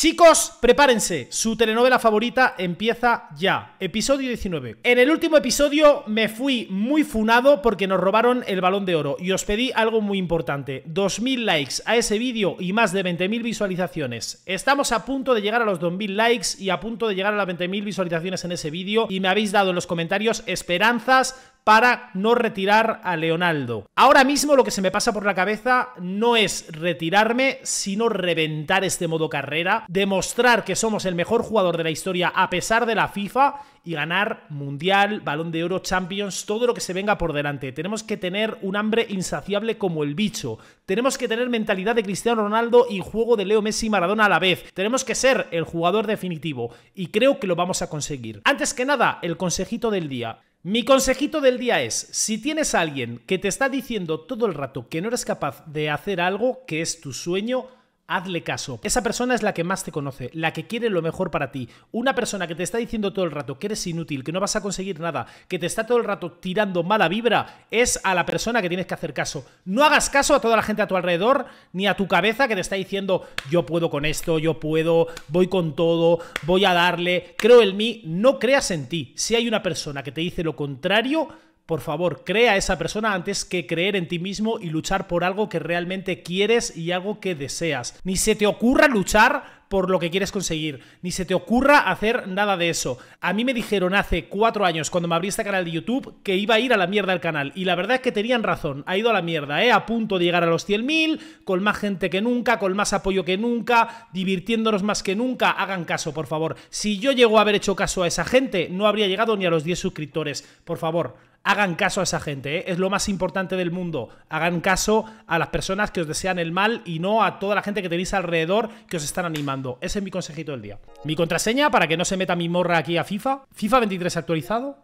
Chicos, prepárense, su telenovela favorita empieza ya, episodio 19. En el último episodio me fui muy funado porque nos robaron el balón de oro y os pedí algo muy importante, 2.000 likes a ese vídeo y más de 20.000 visualizaciones. Estamos a punto de llegar a los 2.000 likes y a punto de llegar a las 20.000 visualizaciones en ese vídeo y me habéis dado en los comentarios esperanzas para no retirar a Leonardo. Ahora mismo lo que se me pasa por la cabeza no es retirarme, sino reventar este modo carrera, demostrar que somos el mejor jugador de la historia a pesar de la FIFA y ganar Mundial, Balón de Oro, Champions, todo lo que se venga por delante. Tenemos que tener un hambre insaciable como el bicho. Tenemos que tener mentalidad de Cristiano Ronaldo y juego de Leo Messi y Maradona a la vez. Tenemos que ser el jugador definitivo y creo que lo vamos a conseguir. Antes que nada, el consejito del día. Mi consejito del día es, si tienes a alguien que te está diciendo todo el rato que no eres capaz de hacer algo que es tu sueño, hazle caso. Esa persona es la que más te conoce, la que quiere lo mejor para ti. Una persona que te está diciendo todo el rato que eres inútil, que no vas a conseguir nada, que te está todo el rato tirando mala vibra, es a la persona que tienes que hacer caso. No hagas caso a toda la gente a tu alrededor, ni a tu cabeza que te está diciendo yo puedo con esto, yo puedo, voy con todo, voy a darle, creo en mí. No creas en ti. Si hay una persona que te dice lo contrario, por favor, crea a esa persona antes que creer en ti mismo y luchar por algo que realmente quieres y algo que deseas. Ni se te ocurra luchar por lo que quieres conseguir, ni se te ocurra hacer nada de eso. A mí me dijeron hace cuatro años, cuando me abrí este canal de YouTube, que iba a ir a la mierda el canal. Y la verdad es que tenían razón, ha ido a la mierda, ¿eh? A punto de llegar a los 100.000, con más gente que nunca, con más apoyo que nunca, divirtiéndonos más que nunca. Hagan caso, por favor. Si yo llego a haber hecho caso a esa gente, no habría llegado ni a los 10 suscriptores. Por favor, hagan caso a esa gente, ¿eh? es lo más importante del mundo. Hagan caso a las personas que os desean el mal y no a toda la gente que tenéis alrededor que os están animando. Ese es mi consejito del día. Mi contraseña para que no se meta mi morra aquí a FIFA. FIFA 23 actualizado.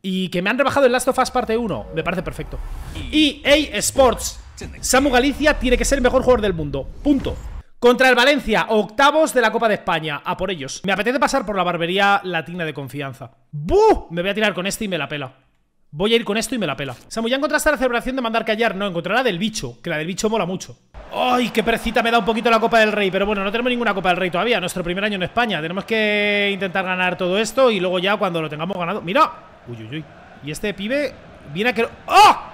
Y que me han rebajado el Last of Us parte 1. Me parece perfecto. EA Sports. Samu Galicia tiene que ser el mejor jugador del mundo. Punto. Contra el Valencia, octavos de la Copa de España. A por ellos. Me apetece pasar por la barbería latina de confianza. ¡Buh! Me voy a tirar con este y me la pela. Voy a ir con esto y me la pela. Samu, ¿ya encontraste la celebración de mandar callar? No, encontrará la del bicho, que la del bicho mola mucho. ¡Ay, qué precita me da un poquito la Copa del Rey! Pero bueno, no tenemos ninguna Copa del Rey todavía, nuestro primer año en España. Tenemos que intentar ganar todo esto y luego ya cuando lo tengamos ganado... ¡Mira! Uy, uy, uy. Y este pibe viene a que... ¡Oh!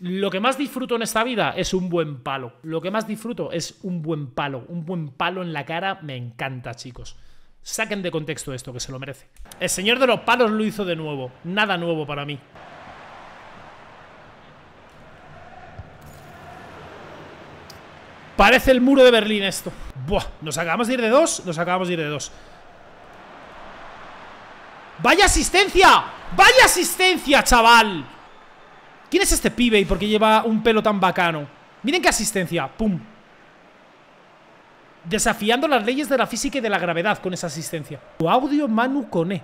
Lo que más disfruto en esta vida es un buen palo. Lo que más disfruto es un buen palo. Un buen palo en la cara me encanta, chicos. Saquen de contexto esto, que se lo merece. El señor de los palos lo hizo de nuevo. Nada nuevo para mí. Parece el muro de Berlín esto. Buah, nos acabamos de ir de dos. Nos acabamos de ir de dos. ¡Vaya asistencia! ¡Vaya asistencia, chaval! ¿Quién es este pibe y por qué lleva un pelo tan bacano? Miren qué asistencia. ¡Pum! Desafiando las leyes de la física y de la gravedad con esa asistencia. o audio Manu Cone.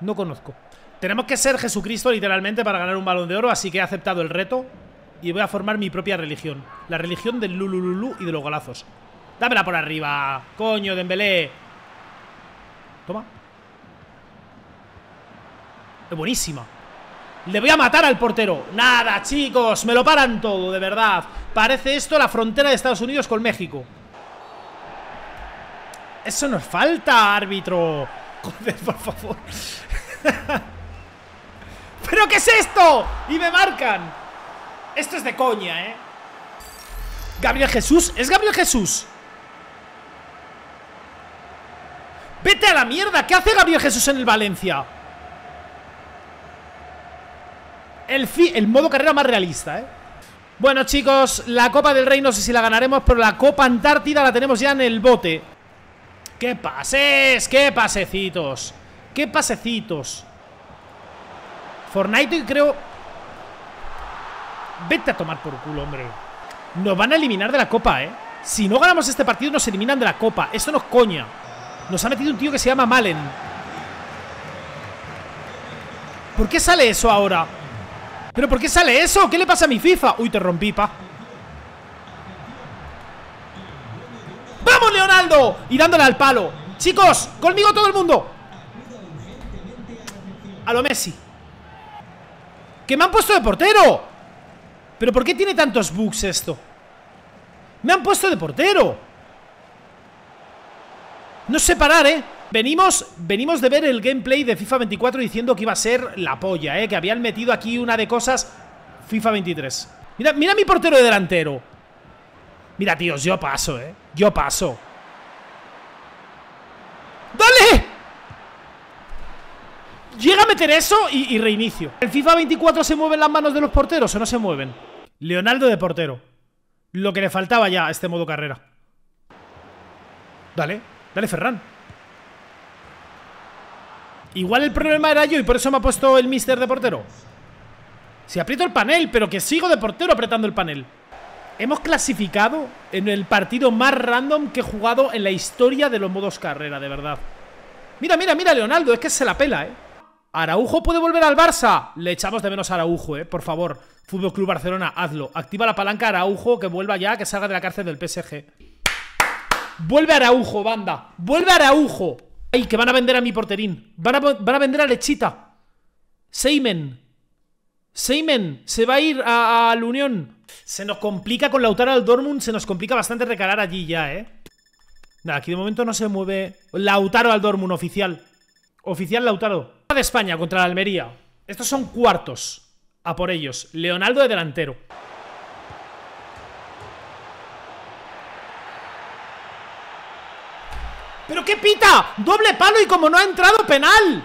No conozco. Tenemos que ser Jesucristo literalmente para ganar un balón de oro, así que he aceptado el reto y voy a formar mi propia religión. La religión del lulululú y de los golazos. Dámela por arriba. Coño, Dembélé. Toma. Es buenísima. Le voy a matar al portero Nada, chicos, me lo paran todo, de verdad Parece esto la frontera de Estados Unidos con México Eso nos falta, árbitro Joder, por favor ¿Pero qué es esto? Y me marcan Esto es de coña, eh Gabriel Jesús, ¿es Gabriel Jesús? ¡Vete a la mierda! ¿Qué hace Gabriel Jesús en el Valencia? el, modo carrera más realista, ¿eh? Bueno, chicos, la Copa del Rey no sé si la ganaremos, pero la Copa Antártida la tenemos ya en el bote. ¡Qué pases! ¡Qué pasecitos! ¡Qué pasecitos! Fortnite creo... Vete a tomar por culo, hombre. Nos van a eliminar de la Copa, ¿eh? Si no ganamos este partido, nos eliminan de la Copa. Esto nos coña. Nos ha metido un tío que se llama Malen. ¿Por qué sale eso ahora? ¿Pero por qué sale eso? ¿Qué le pasa a mi FIFA? Uy, te rompí, pa. ¡Vamos, Leonardo! Y dándole al palo. Chicos, conmigo todo el mundo. A lo Messi. ¡Que me han puesto de portero! ¿Pero por qué tiene tantos bugs esto? ¡Me han puesto de portero! No sé parar, ¿eh? Venimos, venimos de ver el gameplay de FIFA 24 diciendo que iba a ser la polla, ¿eh? Que habían metido aquí una de cosas FIFA 23. Mira, mira mi portero de delantero. Mira, tíos, yo paso, ¿eh? Yo paso. ¡Dale! Llega a meter eso y, reinicio. ¿El FIFA 24 se mueven las manos de los porteros o no se mueven? Leonardo de portero. Lo que le faltaba ya a este modo carrera. Dale, dale, Ferran. Igual el problema era yo y por eso me ha puesto el mister de portero. Si aprieto el panel, pero que sigo de portero apretando el panel. Hemos clasificado en el partido más random que he jugado en la historia de los modos carrera, de verdad. Mira, mira, mira, Leonardo, es que se la pela, ¿eh? Araujo puede volver al Barça. Le echamos de menos a Araujo, ¿eh? Por favor, Fútbol Club Barcelona, hazlo. Activa la palanca Araujo, que vuelva ya, que salga de la cárcel del PSG. Vuelve Araujo, banda. Vuelve Araujo. Ay, que van a vender a mi porterín. Van a, vender a Lechita. Seimen. Seimen. Se va a ir a, la Unión. Se nos complica con Lautaro al Dortmund. Se nos complica bastante recalar allí ya, ¿eh? Nada, aquí de momento no se mueve. Lautaro al Dortmund, oficial. Oficial Lautaro. De España contra la Almería. Estos son cuartos. A por ellos. Leonardo de delantero. ¿Pero qué pita? Doble palo y como no ha entrado, penal.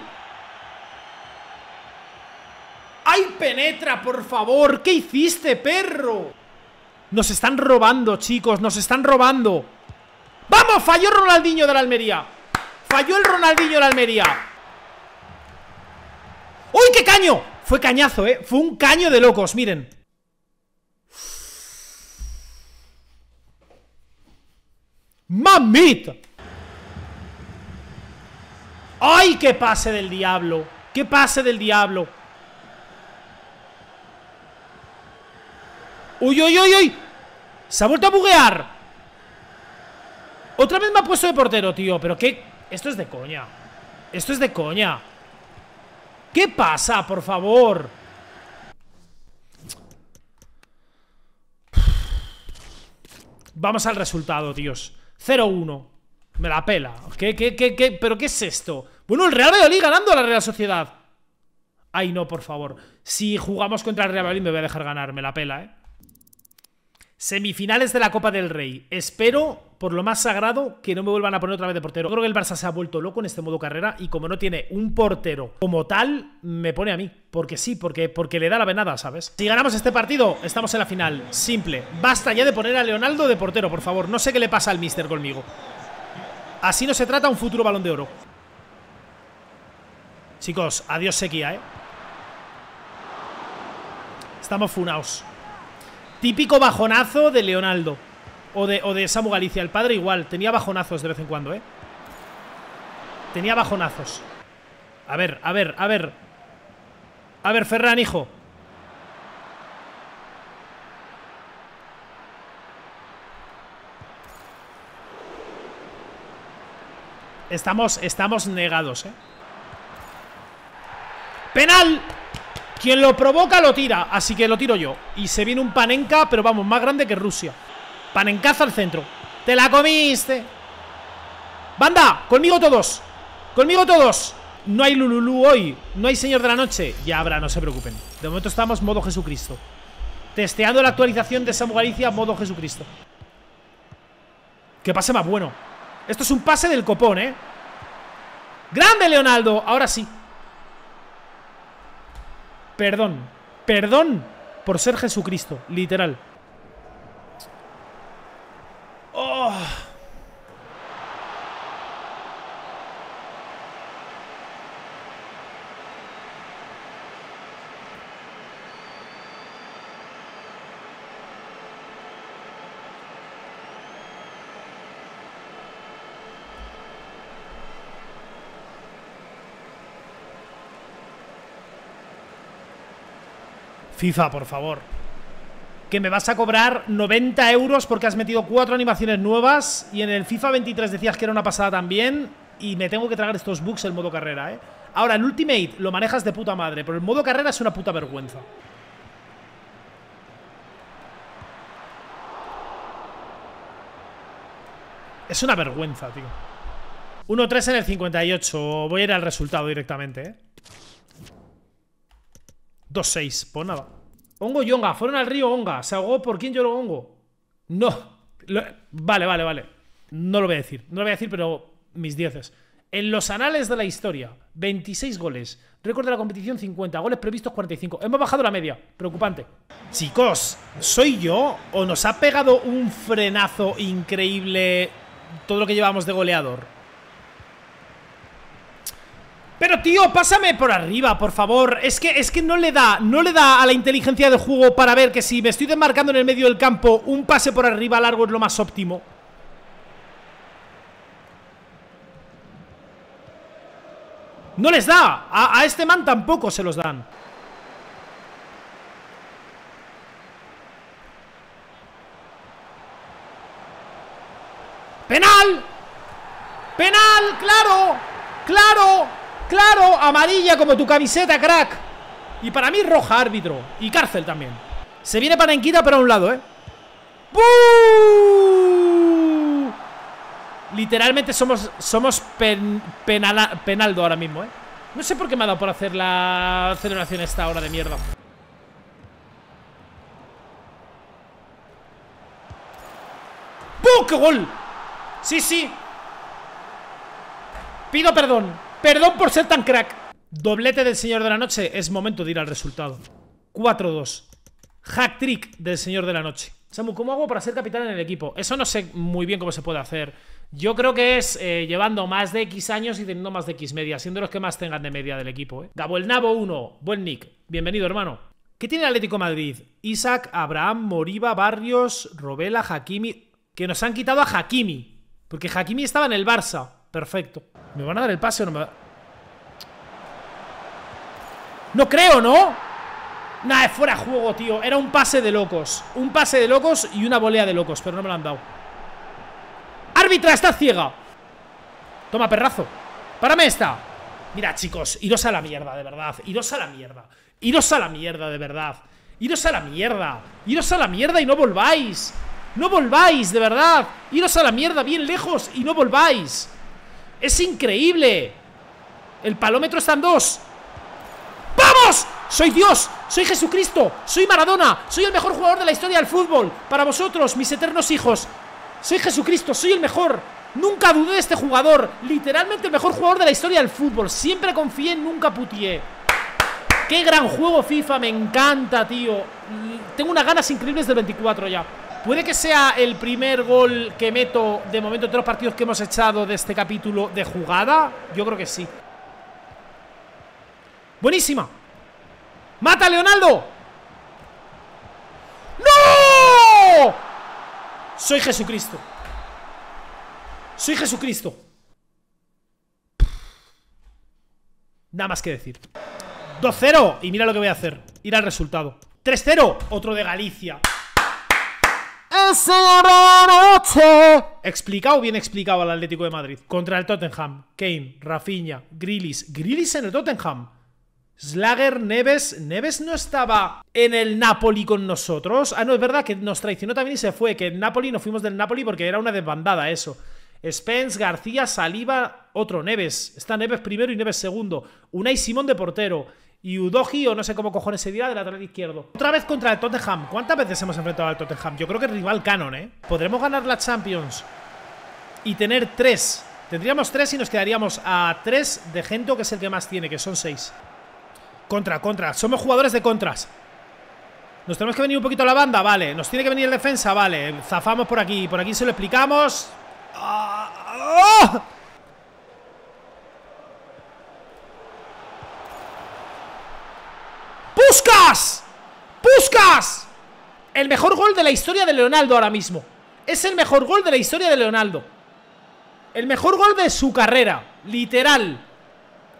¡Ay, penetra, por favor! ¿Qué hiciste, perro? Nos están robando, chicos, nos están robando. ¡Vamos! Falló Ronaldinho de la Almería. Falló el Ronaldinho de la Almería. ¡Uy, qué caño! Fue cañazo, ¿eh? Fue un caño de locos, miren. ¡Mamita! ¡Ay, qué pase del diablo! ¡Qué pase del diablo! ¡Uy, uy, uy, uy! ¡Se ha vuelto a buguear! Otra vez me ha puesto de portero, tío. Pero qué... Esto es de coña. Esto es de coña. ¿Qué pasa, por favor? Vamos al resultado, tíos. 0-1. Me la pela. ¿Qué, qué, qué, pero qué es esto? Bueno, el Real Valladolid ganando a la Real Sociedad. Ay, no, por favor. Si jugamos contra el Real Valladolid me voy a dejar ganar. Me la pela, ¿eh? Semifinales de la Copa del Rey. Espero, por lo más sagrado, que no me vuelvan a poner otra vez de portero. creo que el Barça se ha vuelto loco en este modo carrera y como no tiene un portero como tal, me pone a mí. Porque sí, porque, porque le da la venada, ¿sabes? Si ganamos este partido, estamos en la final. Simple. Basta ya de poner a Leonardo de portero, por favor. No sé qué le pasa al mister conmigo. Así no se trata un futuro balón de oro. Chicos, adiós sequía, ¿eh? Estamos funaos. Típico bajonazo de Leonardo. O de, o de Samu Galicia. El padre igual. Tenía bajonazos de vez en cuando, ¿eh? Tenía bajonazos. A ver, a ver, a ver. A ver, Ferran, hijo. Estamos, estamos negados, ¿eh? ¡Penal! Quien lo provoca lo tira, así que lo tiro yo. Y se viene un panenca, pero vamos, más grande que Rusia. Panencaza al centro. ¡Te la comiste! ¡Banda! ¡Conmigo todos! ¡Conmigo todos! No hay Lululú hoy, no hay Señor de la Noche. Ya habrá, no se preocupen. De momento estamos modo Jesucristo. Testeando la actualización de Samu Galicia modo Jesucristo. Que pase más bueno. Esto es un pase del copón, ¿eh? ¡Grande, Leonardo! Ahora sí. Perdón. Perdón por ser Jesucristo, literal. FIFA, por favor. Que me vas a cobrar 90 euros porque has metido cuatro animaciones nuevas y en el FIFA 23 decías que era una pasada también y me tengo que tragar estos bugs el modo carrera, ¿eh? Ahora, el Ultimate lo manejas de puta madre, pero el modo carrera es una puta vergüenza. Es una vergüenza, tío. 1-3 en el 58. Voy a ir al resultado directamente, ¿eh? 2-6, pues nada. Hongo y Onga, fueron al río honga Se ahogó por quién lloró Hongo. No. vale, vale, vale. No lo voy a decir. No lo voy a decir, pero mis dieces. En los anales de la historia, 26 goles. Récord de la competición 50. Goles previstos 45. Hemos bajado la media. Preocupante. Chicos, ¿soy yo o nos ha pegado un frenazo increíble todo lo que llevamos de goleador? Pero tío, pásame por arriba, por favor. Es que, es que no le da, no le da a la inteligencia de juego para ver que si me estoy desmarcando en el medio del campo, un pase por arriba largo es lo más óptimo. No les da. a este man tampoco se los dan. ¡Penal! ¡Penal! ¡Claro! ¡Claro! Claro, amarilla como tu camiseta, crack. Y para mí roja, árbitro. Y cárcel también. Se viene para pero a un lado, ¿eh? ¡Bú! Literalmente somos, somos penal penaldo ahora mismo, ¿eh? No sé por qué me ha dado por hacer la celebración esta hora de mierda. ¡Bú! ¡Qué gol! Sí, sí. Pido perdón. Perdón por ser tan crack. Doblete del Señor de la Noche. Es momento de ir al resultado. 4-2. Hack trick del Señor de la Noche. Samu, ¿cómo hago para ser capitán en el equipo? Eso no sé muy bien cómo se puede hacer. Yo creo que es eh, llevando más de X años y teniendo más de X media, siendo los que más tengan de media del equipo. ¿eh? Gabo el Nabo 1, buen nick. Bienvenido, hermano. ¿Qué tiene el Atlético Madrid? Isaac, Abraham, Moriba, Barrios, Robela, Hakimi. Que nos han quitado a Hakimi. Porque Hakimi estaba en el Barça. Perfecto. ¿Me van a dar el pase o no me No creo, ¿no? Nah, es fuera de juego, tío. Era un pase de locos. Un pase de locos y una volea de locos, pero no me lo han dado. ¡Árbitra, está ciega! Toma, perrazo. ¡Párame esta! Mira, chicos, iros a la mierda, de verdad. Iros a la mierda. Iros a la mierda, de verdad. Iros a la mierda. Iros a la mierda y no volváis. No volváis, de verdad. Iros a la mierda bien lejos y no volváis. Es increíble. El palómetro está en dos. ¡Vamos! Soy Dios, soy Jesucristo, soy Maradona, soy el mejor jugador de la historia del fútbol. Para vosotros, mis eternos hijos. Soy Jesucristo, soy el mejor. Nunca dudé de este jugador. Literalmente el mejor jugador de la historia del fútbol. Siempre confié, nunca putié. Qué gran juego FIFA, me encanta, tío. Tengo unas ganas increíbles del 24 ya. Puede que sea el primer gol que meto de momento de los partidos que hemos echado de este capítulo de jugada. Yo creo que sí. Buenísima. ¡Mata Leonardo! ¡No! Soy Jesucristo. Soy Jesucristo. Nada más que decir. 2-0. Y mira lo que voy a hacer. Ir al resultado. 3-0. Otro de Galicia. Explicado, bien explicado al Atlético de Madrid. Contra el Tottenham. Kane, Rafinha, Grillis Grillis en el Tottenham. Slager, Neves. Neves no estaba en el Napoli con nosotros. Ah, no, es verdad que nos traicionó también y se fue. Que en Napoli nos fuimos del Napoli porque era una desbandada eso. Spence, García, Saliba, otro Neves. Está Neves primero y Neves segundo. una y Simón de portero y Udoji, o no sé cómo cojones se dirá, del lateral izquierdo. Otra vez contra el Tottenham. ¿Cuántas veces hemos enfrentado al Tottenham? Yo creo que rival canon, ¿eh? Podremos ganar la Champions y tener tres. Tendríamos tres y nos quedaríamos a tres de Gento, que es el que más tiene, que son seis. Contra, contra. Somos jugadores de contras. Nos tenemos que venir un poquito a la banda, vale. Nos tiene que venir el defensa, vale. Zafamos por aquí. Por aquí se lo explicamos. ¡Oh! ¡Puscas! ¡Puscas! El mejor gol de la historia de Leonardo ahora mismo. Es el mejor gol de la historia de Leonardo. El mejor gol de su carrera. Literal.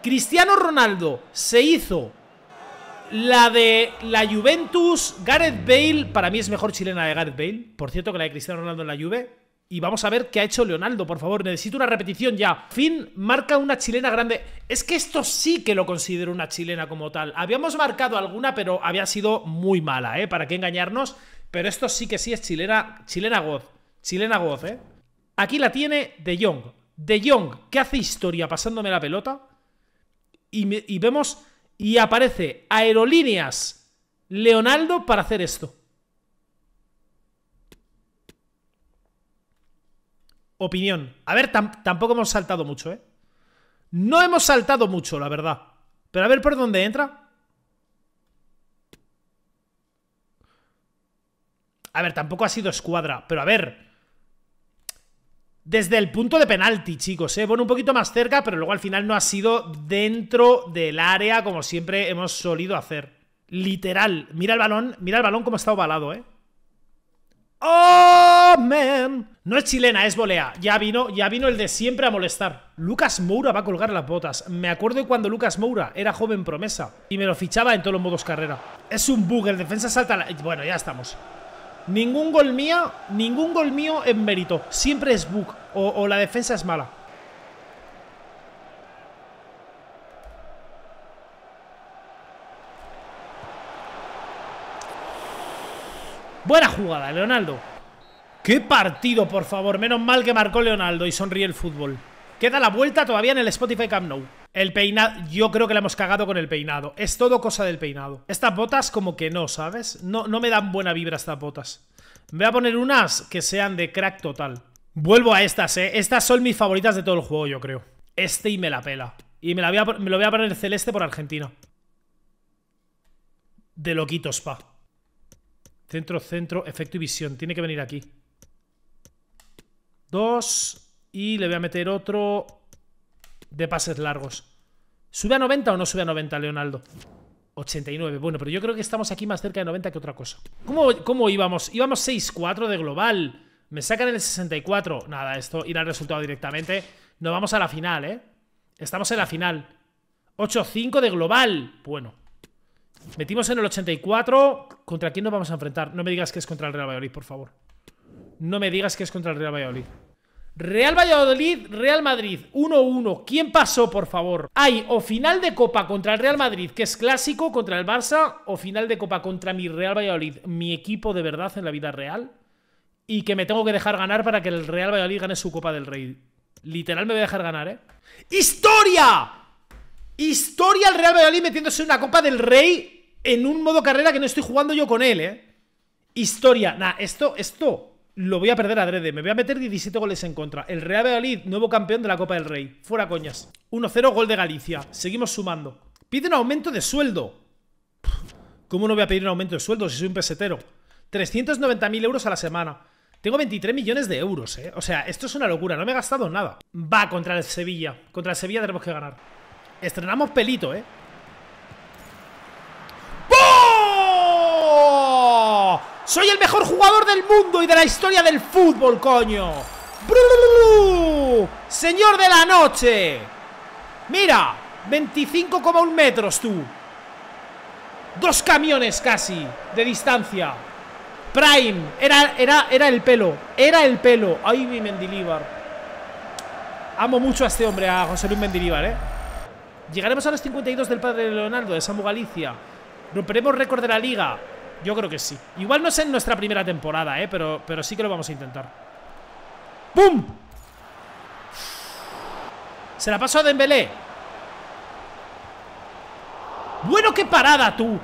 Cristiano Ronaldo se hizo la de la Juventus, Gareth Bale, para mí es mejor chilena de Gareth Bale. Por cierto, que la de Cristiano Ronaldo en la Juve y vamos a ver qué ha hecho Leonardo, por favor. Necesito una repetición ya. Finn marca una chilena grande. Es que esto sí que lo considero una chilena como tal. Habíamos marcado alguna, pero había sido muy mala, ¿eh? Para qué engañarnos. Pero esto sí que sí es chilena, chilena goz. Chilena goz, ¿eh? Aquí la tiene De Jong. De Jong, que hace historia pasándome la pelota. Y, y vemos, y aparece Aerolíneas Leonardo para hacer esto. opinión. A ver, tampoco hemos saltado mucho, ¿eh? No hemos saltado mucho, la verdad. Pero a ver por dónde entra. A ver, tampoco ha sido escuadra, pero a ver. Desde el punto de penalti, chicos, ¿eh? Bueno, un poquito más cerca, pero luego al final no ha sido dentro del área como siempre hemos solido hacer. Literal. Mira el balón, mira el balón como está ovalado, ¿eh? ¡Oh, No es chilena, es volea. Ya vino, ya vino el de siempre a molestar. Lucas Moura va a colgar las botas. Me acuerdo cuando Lucas Moura era joven promesa y me lo fichaba en todos los modos carrera. Es un bug, el defensa salta la... Bueno, ya estamos. Ningún gol mío, ningún gol mío en mérito. Siempre es bug o la defensa es mala. Buena jugada, Leonardo. ¡Qué partido, por favor! Menos mal que marcó Leonardo y sonríe el fútbol. Queda la vuelta todavía en el Spotify Camp No. El peinado, yo creo que la hemos cagado con el peinado. Es todo cosa del peinado. Estas botas como que no, ¿sabes? No, no me dan buena vibra estas botas. Voy a poner unas que sean de crack total. Vuelvo a estas, ¿eh? Estas son mis favoritas de todo el juego, yo creo. Este y me la pela. Y me, la me lo voy a poner celeste por Argentina. De loquitos, pa. Centro, centro, efecto y visión. Tiene que venir aquí. Dos. Y le voy a meter otro de pases largos. ¿Sube a 90 o no sube a 90, Leonardo? 89. Bueno, pero yo creo que estamos aquí más cerca de 90 que otra cosa. ¿Cómo, cómo íbamos? Íbamos 6-4 de global. Me sacan el 64. Nada, esto irá al resultado directamente. Nos vamos a la final, ¿eh? Estamos en la final. 8-5 de global. Bueno. Metimos en el 84. ¿Contra quién nos vamos a enfrentar? No me digas que es contra el Real Valladolid, por favor. No me digas que es contra el Real Valladolid. Real Valladolid, Real Madrid, 1-1. ¿Quién pasó, por favor? Hay o final de Copa contra el Real Madrid, que es clásico, contra el Barça, o final de Copa contra mi Real Valladolid, mi equipo de verdad en la vida real, y que me tengo que dejar ganar para que el Real Valladolid gane su Copa del Rey. Literal me voy a dejar ganar, ¿eh? ¡Historia! Historia el Real Valladolid metiéndose en una Copa del Rey en un modo carrera que no estoy jugando yo con él, ¿eh? Historia. Nah, esto, esto lo voy a perder adrede. Me voy a meter 17 goles en contra. El Real Valladolid, nuevo campeón de la Copa del Rey. Fuera coñas. 1-0, gol de Galicia. Seguimos sumando. Pide un aumento de sueldo. ¿Cómo no voy a pedir un aumento de sueldo si soy un pesetero? 390.000 euros a la semana. Tengo 23 millones de euros, ¿eh? O sea, esto es una locura. No me he gastado nada. Va contra el Sevilla. Contra el Sevilla tenemos que ganar. Estrenamos pelito, ¿eh? ¡Boo! ¡Soy el mejor jugador del mundo y de la historia del fútbol, coño! ¡Señor de la noche! ¡Mira! 25,1 metros, tú Dos camiones casi De distancia Prime, era, era, era el pelo Era el pelo, ay mi Mendilíbar Amo mucho a este hombre, a José Luis Mendilíbar, eh Llegaremos a los 52 del padre de Leonardo, de Samu Galicia. ¿Romperemos récord de la liga? Yo creo que sí. Igual no es en nuestra primera temporada, ¿eh? pero, pero sí que lo vamos a intentar. ¡Pum! Se la pasó a Dembélé. ¡Bueno, qué parada, tú!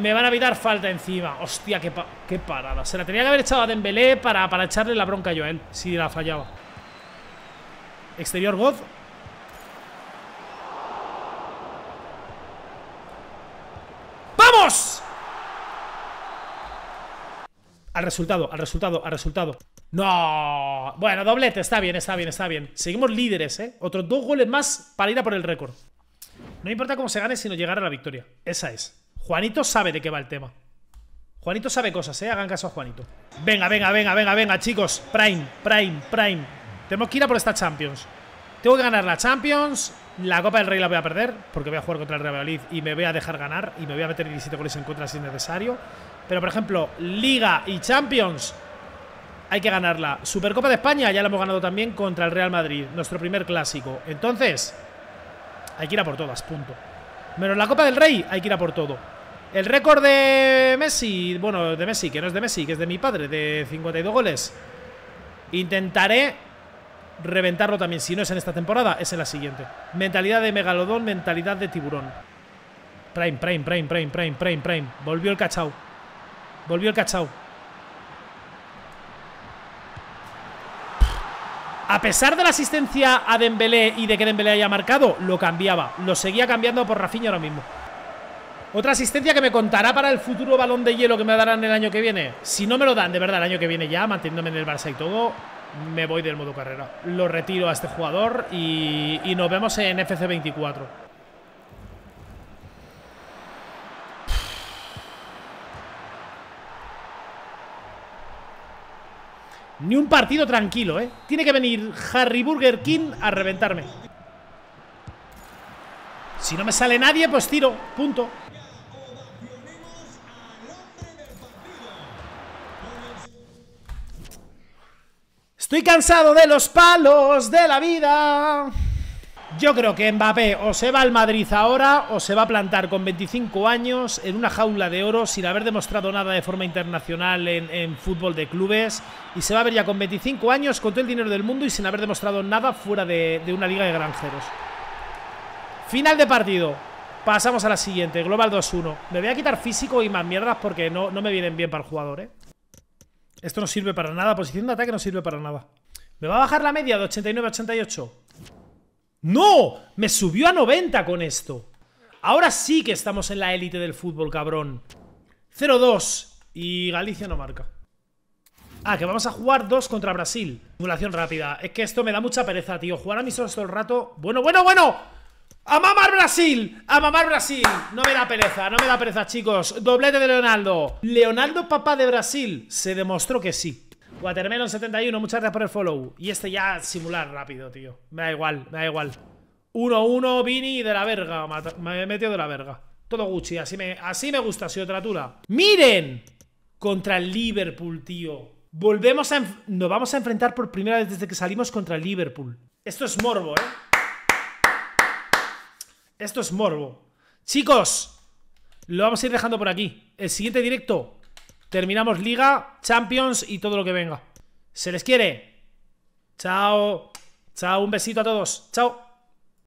Me van a evitar falta encima. Hostia, qué, parada. Se la tenía que haber echado a Dembélé para, para echarle la bronca a Joel. Si la fallaba. Exterior Goz. Al resultado, al resultado, al resultado. ¡No! Bueno, doblete. Está bien, está bien, está bien. Seguimos líderes, ¿eh? Otros dos goles más para ir a por el récord. No importa cómo se gane, sino llegar a la victoria. Esa es. Juanito sabe de qué va el tema. Juanito sabe cosas, ¿eh? Hagan caso a Juanito. Venga, venga, venga, venga, venga, chicos. Prime, prime, prime. Tenemos que ir a por esta Champions. Tengo que ganar la Champions. La Copa del Rey la voy a perder porque voy a jugar contra el Real Madrid y me voy a dejar ganar y me voy a meter 17 goles en contra si es necesario. Pero, por ejemplo, Liga y Champions hay que ganarla. Supercopa de España ya la hemos ganado también contra el Real Madrid, nuestro primer clásico. Entonces, hay que ir a por todas, punto. Menos la Copa del Rey, hay que ir a por todo. El récord de Messi, bueno, de Messi, que no es de Messi, que es de mi padre, de 52 goles. Intentaré reventarlo también. Si no es en esta temporada, es en la siguiente. Mentalidad de megalodón, mentalidad de tiburón. Prime, prime, prime, prime, prime, prime, prime. Volvió el cachao. Volvió el cachao. A pesar de la asistencia a Dembélé y de que Dembélé haya marcado, lo cambiaba. Lo seguía cambiando por Rafinha ahora mismo. Otra asistencia que me contará para el futuro balón de hielo que me darán el año que viene. Si no me lo dan de verdad el año que viene ya, manteniéndome en el Barça y todo, me voy del modo carrera. Lo retiro a este jugador y, y nos vemos en FC24. Ni un partido tranquilo, ¿eh? Tiene que venir Harry Burger King a reventarme. Si no me sale nadie, pues tiro. Punto. Estoy cansado de los palos de la vida. Yo creo que Mbappé o se va al Madrid ahora o se va a plantar con 25 años en una jaula de oro sin haber demostrado nada de forma internacional en, fútbol de clubes y se va a ver ya con 25 años con todo el dinero del mundo y sin haber demostrado nada fuera de, una liga de granjeros. Final de partido. Pasamos a la siguiente, Global 2-1. Me voy a quitar físico y más mierdas porque no, no me vienen bien para el jugador, ¿eh? Esto no sirve para nada, posición pues de ataque no sirve para nada. ¿Me va a bajar la media de 89 a 88? No, me subió a 90 con esto. Ahora sí que estamos en la élite del fútbol, cabrón. 0-2. Y Galicia no marca. Ah, que vamos a jugar 2 contra Brasil. Simulación rápida. Es que esto me da mucha pereza, tío. Jugar a mis solo todo el rato. Bueno, bueno, bueno. ¡A mamar Brasil! ¡A mamar Brasil! No me da pereza, no me da pereza, chicos. Doblete de Leonardo. Leonardo, papá de Brasil. Se demostró que sí. Watermelon71, muchas gracias por el follow. Y este ya simular rápido, tío. Me da igual, me da igual. 1-1, Vini de la verga. Me he metido de la verga. Todo Gucci, así me, así me gusta, si otra ¡Miren! Contra el Liverpool, tío. Volvemos a. Nos vamos a enfrentar por primera vez desde que salimos contra el Liverpool. Esto es morbo, ¿eh? Esto es morbo. Chicos, lo vamos a ir dejando por aquí. El siguiente directo Terminamos Liga, Champions y todo lo que venga. Se les quiere. Chao. Chao, un besito a todos. Chao.